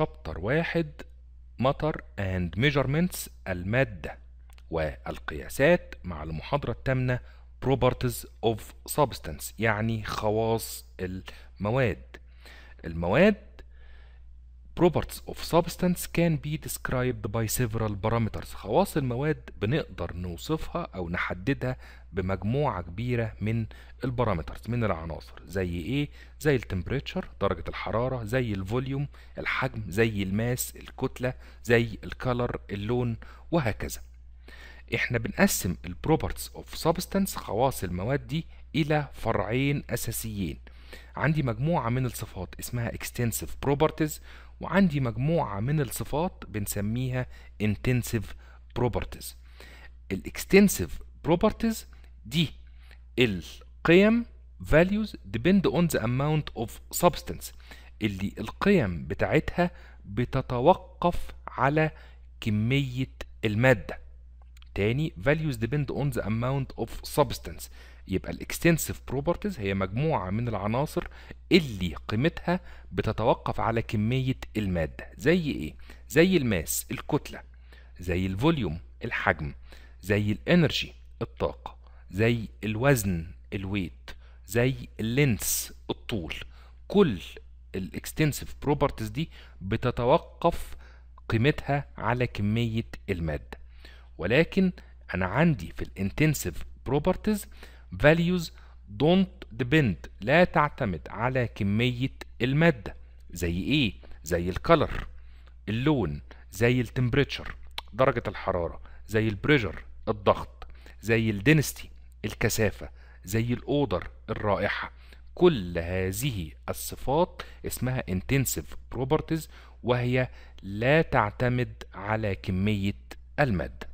شابتر واحد مطر and measurements المادة والقياسات مع المحاضرة الثامنة properties of substance يعني خواص المواد المواد properties of substance can be described by several parameters خواص المواد بنقدر نوصفها أو نحددها بمجموعة كبيرة من البارامترز من العناصر زي إيه؟ زي التمبريتشر درجة الحرارة زي الفوليوم الحجم زي الماس الكتلة زي الكالر اللون وهكذا احنا بنقسم properties of substance خواص المواد دي الى فرعين اساسيين عندي مجموعة من الصفات اسمها extensive properties وعندي مجموعة من الصفات بنسميها intensive properties ال extensive properties دي القيم values depend on the amount of substance اللي القيم بتاعتها بتتوقف على كمية المادة تاني values depend on the amount of substance يبقى الاكستنسيف بروبرتيز هي مجموعه من العناصر اللي قيمتها بتتوقف على كميه الماده زي ايه زي الماس الكتله زي الفوليوم الحجم زي الانرجي الطاقه زي الوزن الويت زي اللينس الطول كل الاكستنسيف بروبرتيز دي بتتوقف قيمتها على كميه الماده ولكن انا عندي في الانتنسيف بروبرتيز فاليوز دونت ديبند لا تعتمد على كميه الماده زي ايه زي الكلر اللون زي التمبريتشر درجه الحراره زي البريجر الضغط زي الدينستي الكثافه زي الاودر الرائحه كل هذه الصفات اسمها intensive properties وهي لا تعتمد على كميه الماده